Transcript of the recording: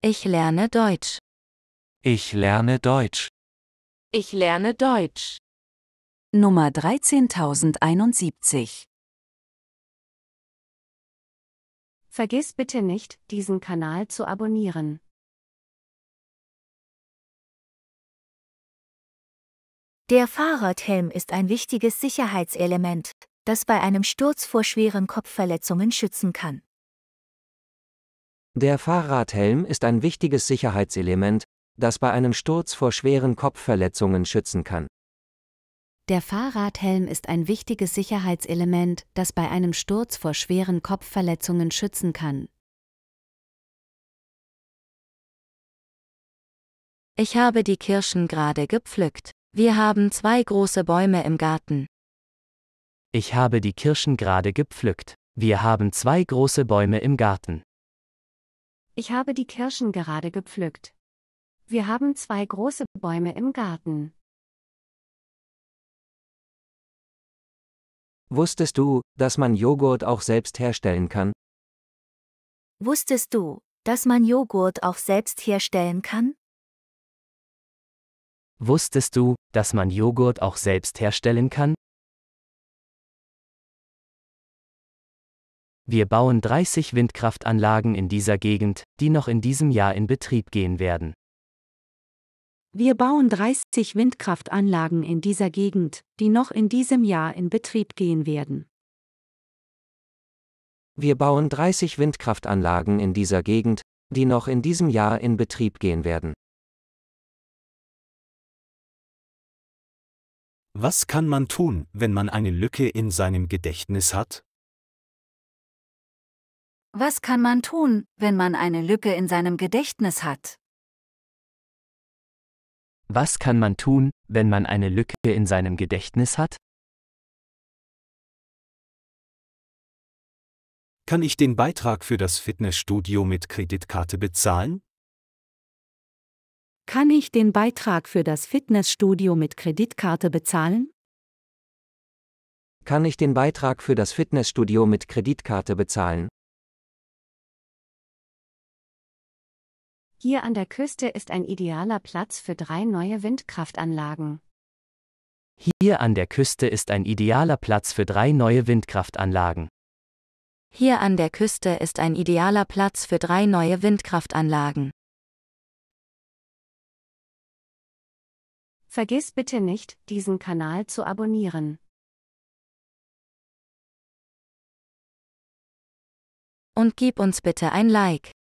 Ich lerne Deutsch. Ich lerne Deutsch. Ich lerne Deutsch. Nummer 13071 Vergiss bitte nicht, diesen Kanal zu abonnieren. Der Fahrradhelm ist ein wichtiges Sicherheitselement, das bei einem Sturz vor schweren Kopfverletzungen schützen kann. Der Fahrradhelm ist ein wichtiges Sicherheitselement, das bei einem Sturz vor schweren Kopfverletzungen schützen kann. Der Fahrradhelm ist ein wichtiges Sicherheitselement, das bei einem Sturz vor schweren Kopfverletzungen schützen kann. Ich habe die Kirschen gerade gepflückt. Wir haben zwei große Bäume im Garten. Ich habe die Kirschen gerade gepflückt. Wir haben zwei große Bäume im Garten. Ich habe die Kirschen gerade gepflückt. Wir haben zwei große Bäume im Garten. Wusstest du, dass man Joghurt auch selbst herstellen kann? Wusstest du, dass man Joghurt auch selbst herstellen kann? Wusstest du, dass man Joghurt auch selbst herstellen kann? Wir bauen 30 Windkraftanlagen in dieser Gegend, die noch in diesem Jahr in Betrieb gehen werden. Wir bauen 30 Windkraftanlagen in dieser Gegend, die noch in diesem Jahr in Betrieb gehen werden. Wir bauen 30 Windkraftanlagen in dieser Gegend, die noch in diesem Jahr in Betrieb gehen werden. Was kann man tun, wenn man eine Lücke in seinem Gedächtnis hat? Was kann man tun, wenn man eine Lücke in seinem Gedächtnis hat? Was kann man tun, wenn man eine Lücke in seinem Gedächtnis hat? Kann ich den Beitrag für das Fitnessstudio mit Kreditkarte bezahlen? Kann ich den Beitrag für das Fitnessstudio mit Kreditkarte bezahlen? Kann ich den Beitrag für das Fitnessstudio mit Kreditkarte bezahlen? Hier an der Küste ist ein idealer Platz für drei neue Windkraftanlagen. Hier an der Küste ist ein idealer Platz für drei neue Windkraftanlagen. Hier an der Küste ist ein idealer Platz für drei neue Windkraftanlagen. Vergiss bitte nicht, diesen Kanal zu abonnieren. Und gib uns bitte ein Like.